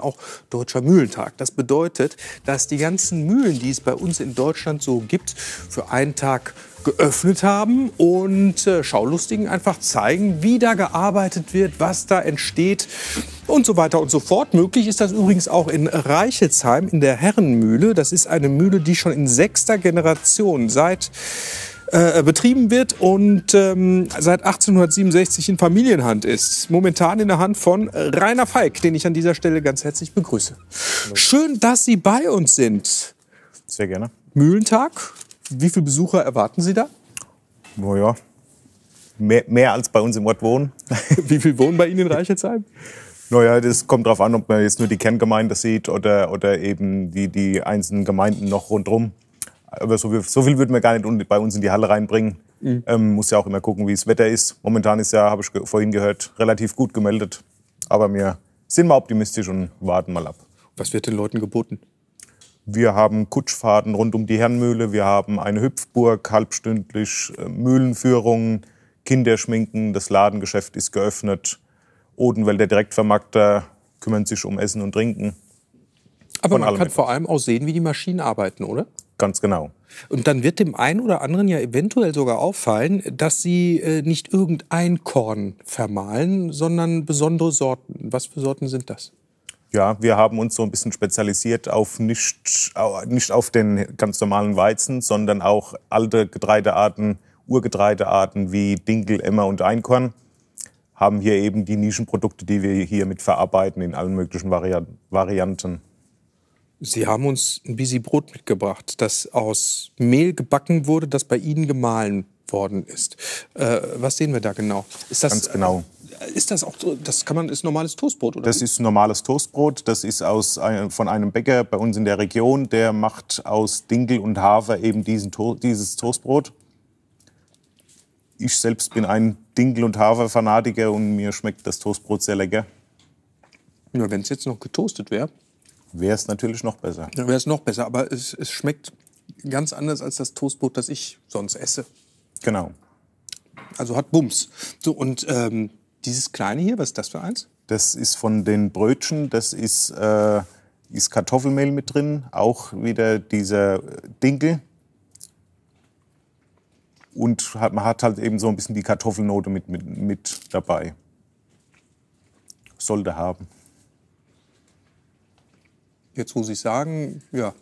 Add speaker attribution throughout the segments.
Speaker 1: auch Deutscher Mühlentag. Das bedeutet, dass die ganzen Mühlen, die es bei uns in Deutschland so gibt, für einen Tag geöffnet haben und äh, Schaulustigen einfach zeigen, wie da gearbeitet wird, was da entsteht und so weiter und so fort. Möglich ist das übrigens auch in Reichelsheim in der Herrenmühle. Das ist eine Mühle, die schon in sechster Generation seit äh, betrieben wird und ähm, seit 1867 in Familienhand ist. Momentan in der Hand von Rainer Feig, den ich an dieser Stelle ganz herzlich begrüße. Schön, dass Sie bei uns sind. Sehr gerne.
Speaker 2: Mühlentag. Wie viele Besucher erwarten Sie da? Naja, mehr, mehr als bei uns im Ort wohnen. Wie viel wohnen bei Ihnen in Reichelsheim? Naja, das kommt darauf an, ob man jetzt nur die Kerngemeinde sieht oder, oder eben die, die einzelnen Gemeinden noch rundherum. Aber so, so viel würden wir gar nicht bei uns in die Halle reinbringen. Mhm. Ähm, muss ja auch immer gucken, wie das Wetter ist. Momentan ist ja, habe ich vorhin gehört, relativ gut gemeldet. Aber wir sind mal optimistisch und warten mal ab. Was wird den Leuten geboten? Wir haben Kutschfahrten rund um die Herrenmühle. Wir haben eine Hüpfburg, halbstündlich äh, Mühlenführungen, Kinderschminken. Das Ladengeschäft ist geöffnet. Odenwelt, der Direktvermarkter, kümmern sich um Essen und Trinken. Aber Von man kann vor allem auch
Speaker 1: sehen, wie die Maschinen arbeiten, oder? Ganz genau. Und dann wird dem einen oder anderen ja eventuell sogar auffallen, dass sie äh, nicht
Speaker 2: irgendein
Speaker 1: Korn vermahlen, sondern besondere Sorten. Was für Sorten sind das?
Speaker 2: Ja, wir haben uns so ein bisschen spezialisiert auf nicht, nicht auf den ganz normalen Weizen, sondern auch alte Getreidearten, Urgetreidearten wie Dinkel, Emmer und Einkorn. Haben hier eben die Nischenprodukte, die wir hier mit verarbeiten in allen möglichen Varianten. Sie haben uns ein Bisi Brot mitgebracht, das
Speaker 1: aus Mehl gebacken wurde, das bei Ihnen gemahlen worden ist. Äh, was sehen wir da genau? Ist das, Ganz genau.
Speaker 2: Äh, ist das auch, das kann man, ist normales Toastbrot, oder? Das ist normales Toastbrot. Das ist aus, von einem Bäcker bei uns in der Region. Der macht aus Dinkel und Hafer eben diesen, dieses Toastbrot. Ich selbst bin ein Dinkel- und Hafer-Fanatiker und mir schmeckt das Toastbrot sehr lecker. Ja, wenn es jetzt noch getoastet wäre wäre es natürlich noch besser.
Speaker 1: Dann wäre es noch besser, aber es, es schmeckt ganz anders als das Toastbrot, das ich sonst esse. Genau. Also hat Bums. So, und ähm, dieses kleine hier, was ist das für eins?
Speaker 2: Das ist von den Brötchen, das ist, äh, ist Kartoffelmehl mit drin, auch wieder dieser Dinkel. Und hat, man hat halt eben so ein bisschen die Kartoffelnote mit, mit, mit dabei. Sollte haben
Speaker 1: jetzt muss ich sagen, ja.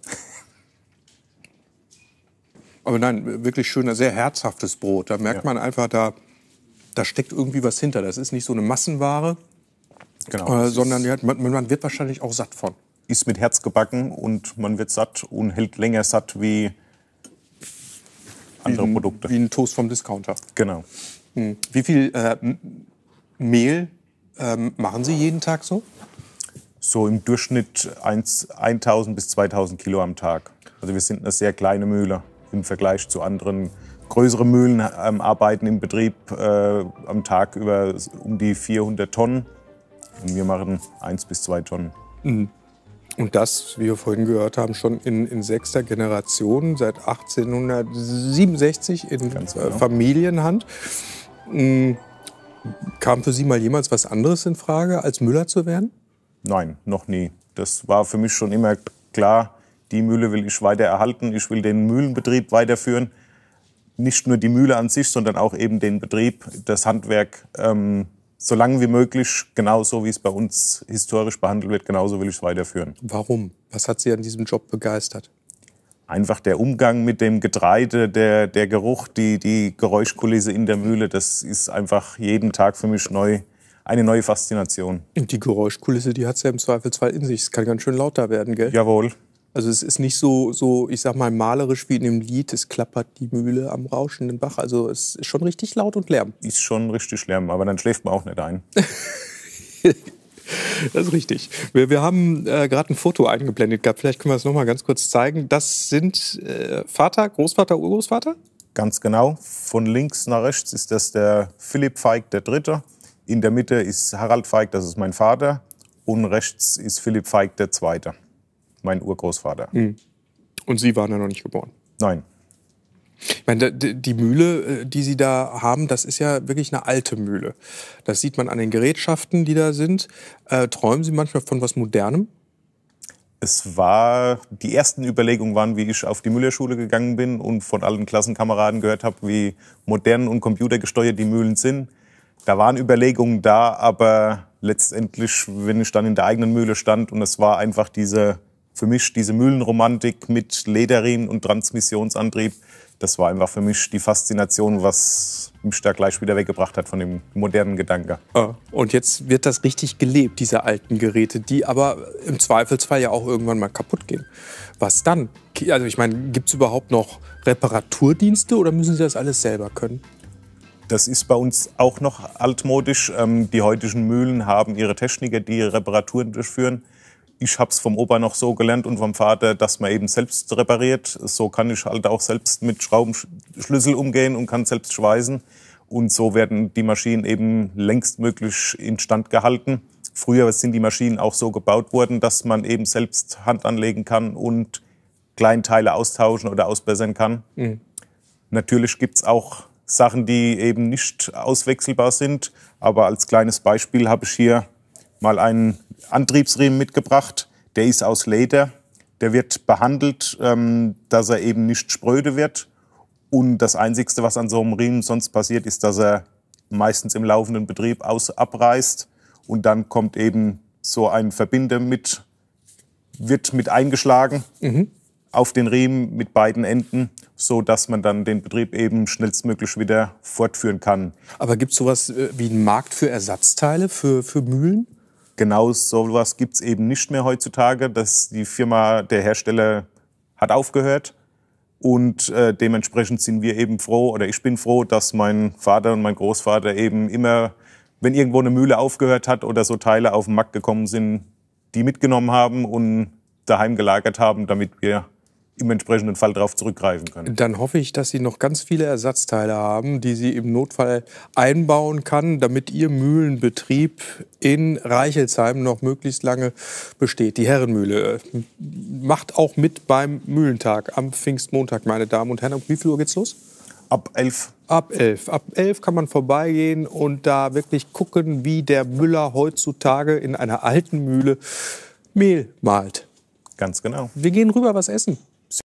Speaker 1: Aber nein, wirklich schöner, sehr herzhaftes Brot. Da merkt ja. man einfach, da, da steckt irgendwie was hinter. Das ist nicht so eine Massenware, genau, äh, sondern ja, man, man, wird
Speaker 2: wahrscheinlich auch satt von. Ist mit Herz gebacken und man wird satt und hält länger satt wie andere wie ein, Produkte. Wie ein Toast vom Discounter. Genau. Hm. Wie
Speaker 1: viel äh, Mehl ähm, machen Sie jeden Tag so?
Speaker 2: so im Durchschnitt 1000 bis 2000 Kilo am Tag. Also wir sind eine sehr kleine Mühle im Vergleich zu anderen. Größere Mühlen ähm, arbeiten im Betrieb äh, am Tag über um die 400 Tonnen und wir machen 1 bis 2 Tonnen.
Speaker 1: Mhm. Und das, wie wir vorhin gehört haben, schon in, in sechster Generation, seit 1867 in äh, genau. Familienhand. Mhm.
Speaker 2: Kam für Sie mal jemals was anderes in Frage, als Müller zu werden? Nein, noch nie. Das war für mich schon immer klar, die Mühle will ich weiter erhalten, ich will den Mühlenbetrieb weiterführen. Nicht nur die Mühle an sich, sondern auch eben den Betrieb, das Handwerk, ähm, so lange wie möglich, genauso wie es bei uns historisch behandelt wird, genauso will ich es weiterführen. Warum? Was hat Sie an diesem Job begeistert? Einfach der Umgang mit dem Getreide, der, der Geruch, die, die Geräuschkulisse in der Mühle, das ist einfach jeden Tag für mich neu eine neue Faszination. Und die Geräuschkulisse, die hat es ja im Zweifelsfall
Speaker 1: in sich. Es kann ganz schön lauter werden, gell? Jawohl. Also es ist nicht so, so, ich sag mal, malerisch wie in dem Lied, es klappert die Mühle am rauschenden Bach. Also es ist schon richtig laut und Lärm. Ist schon richtig Lärm, aber dann schläft man auch nicht ein. Das ist richtig. Wir, wir haben äh, gerade ein Foto eingeblendet gehabt. Vielleicht können wir es noch mal ganz kurz zeigen. Das sind äh,
Speaker 2: Vater, Großvater, Urgroßvater? Ganz genau. Von links nach rechts ist das der Philipp Feig der Dritte. In der Mitte ist Harald Feig, das ist mein Vater. Und rechts ist Philipp Feig der Zweite, mein Urgroßvater. Hm. Und Sie waren ja noch nicht geboren?
Speaker 1: Nein. Ich meine, die Mühle, äh, die Sie da haben, das ist ja wirklich eine alte Mühle. Das sieht man an den Gerätschaften, die da sind. Äh, träumen Sie manchmal von was
Speaker 2: Modernem? Es war, die ersten Überlegungen waren, wie ich auf die Müllerschule gegangen bin und von allen Klassenkameraden gehört habe, wie modern und computergesteuert die Mühlen sind da waren Überlegungen da, aber letztendlich, wenn ich dann in der eigenen Mühle stand und es war einfach diese, für mich diese Mühlenromantik mit Lederin und Transmissionsantrieb, das war einfach für mich die Faszination, was mich da gleich wieder weggebracht hat von dem modernen Gedanke.
Speaker 1: Ah, und jetzt wird das richtig gelebt, diese alten Geräte, die aber im Zweifelsfall ja auch irgendwann mal kaputt gehen. Was dann? Also ich meine, gibt es überhaupt
Speaker 2: noch Reparaturdienste oder müssen Sie das alles selber können? Das ist bei uns auch noch altmodisch. Ähm, die heutigen Mühlen haben ihre Techniker, die ihre Reparaturen durchführen. Ich habe es vom Opa noch so gelernt und vom Vater, dass man eben selbst repariert. So kann ich halt auch selbst mit Schraubenschlüssel umgehen und kann selbst schweißen. Und so werden die Maschinen eben längstmöglich instand gehalten. Früher sind die Maschinen auch so gebaut worden, dass man eben selbst Hand anlegen kann und Kleinteile austauschen oder ausbessern kann. Mhm. Natürlich gibt's auch Sachen, die eben nicht auswechselbar sind. Aber als kleines Beispiel habe ich hier mal einen Antriebsriemen mitgebracht. Der ist aus Leder. Der wird behandelt, ähm, dass er eben nicht spröde wird. Und das Einzigste, was an so einem Riemen sonst passiert, ist, dass er meistens im laufenden Betrieb aus abreißt. Und dann kommt eben so ein Verbinder mit, wird mit eingeschlagen. Mhm auf den Riemen mit beiden Enden, so dass man dann den Betrieb eben schnellstmöglich wieder fortführen kann. Aber gibt es sowas äh, wie einen Markt für Ersatzteile, für, für Mühlen? Genau sowas gibt es eben nicht mehr heutzutage, dass die Firma, der Hersteller hat aufgehört. Und äh, dementsprechend sind wir eben froh, oder ich bin froh, dass mein Vater und mein Großvater eben immer, wenn irgendwo eine Mühle aufgehört hat oder so Teile auf den Markt gekommen sind, die mitgenommen haben und daheim gelagert haben, damit wir im entsprechenden Fall darauf zurückgreifen
Speaker 1: können. Dann hoffe ich, dass Sie noch ganz viele Ersatzteile haben, die Sie im Notfall einbauen kann, damit Ihr Mühlenbetrieb in Reichelsheim noch möglichst lange besteht. Die Herrenmühle äh, macht auch mit beim Mühlentag am Pfingstmontag, meine Damen und Herren. Um wie viel Uhr geht's los? Ab elf. Ab elf. Ab 11 kann man vorbeigehen und da wirklich gucken, wie der Müller heutzutage in einer alten Mühle Mehl malt. Ganz genau. Wir gehen rüber was essen.